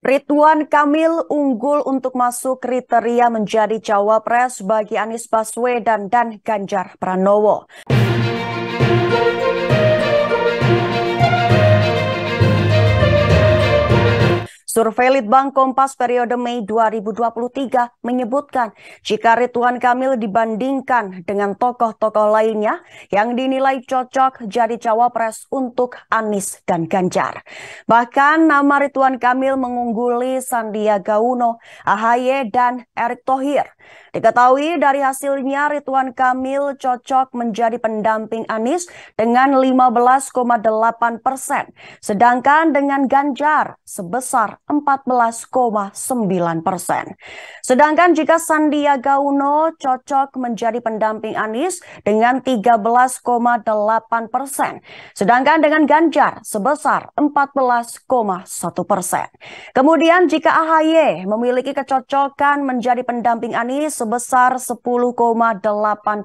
Ridwan Kamil unggul untuk masuk kriteria menjadi cawapres bagi Anies Baswedan dan Ganjar Pranowo. Survei Litbang Kompas periode Mei 2023 menyebutkan jika Ridwan Kamil dibandingkan dengan tokoh-tokoh lainnya yang dinilai cocok jadi cawapres untuk Anies dan Ganjar. Bahkan nama Ridwan Kamil mengungguli Sandiaga Uno, AHY, dan Erick Thohir. Diketahui dari hasilnya Ridwan Kamil cocok menjadi pendamping Anies dengan 15,8 persen, sedangkan dengan Ganjar sebesar 14,9 persen. Sedangkan jika Sandiaga Uno cocok menjadi pendamping Anies dengan 13,8 persen. Sedangkan dengan Ganjar sebesar 14,1 persen. Kemudian jika AHY memiliki kecocokan menjadi pendamping Anies sebesar 10,8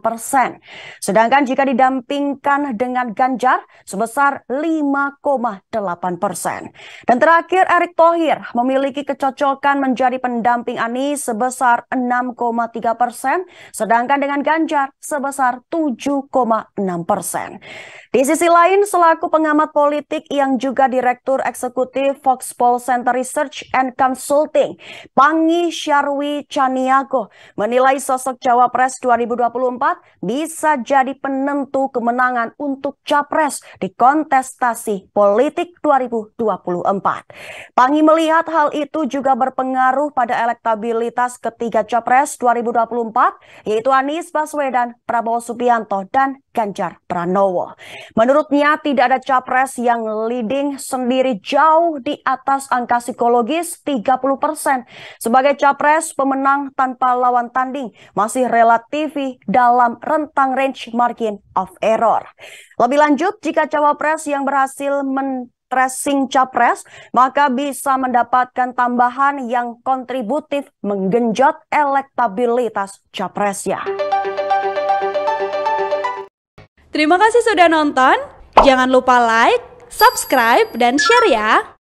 persen. Sedangkan jika didampingkan dengan Ganjar sebesar 5,8 persen. Dan terakhir Erick Thohir memiliki kecocokan menjadi pendamping Anies sebesar 6,3 persen, sedangkan dengan Ganjar sebesar 7,6 persen. Di sisi lain, selaku pengamat politik yang juga Direktur Eksekutif Fox Poll Center Research and Consulting, Pangi Syarwi Chaniago menilai sosok Cawapres 2024 bisa jadi penentu kemenangan untuk Capres di kontestasi politik 2024. Pangi melihat melihat hal itu juga berpengaruh pada elektabilitas ketiga capres 2024, yaitu Anies Baswedan, Prabowo Subianto, dan Ganjar Pranowo. Menurutnya tidak ada capres yang leading sendiri jauh di atas angka psikologis 30%. Sebagai capres pemenang tanpa lawan tanding masih relatif dalam rentang range margin of error. Lebih lanjut, jika cawapres yang berhasil men tracing capres, maka bisa mendapatkan tambahan yang kontributif menggenjot elektabilitas capresnya. Terima kasih sudah nonton. Jangan lupa like, subscribe, dan share ya.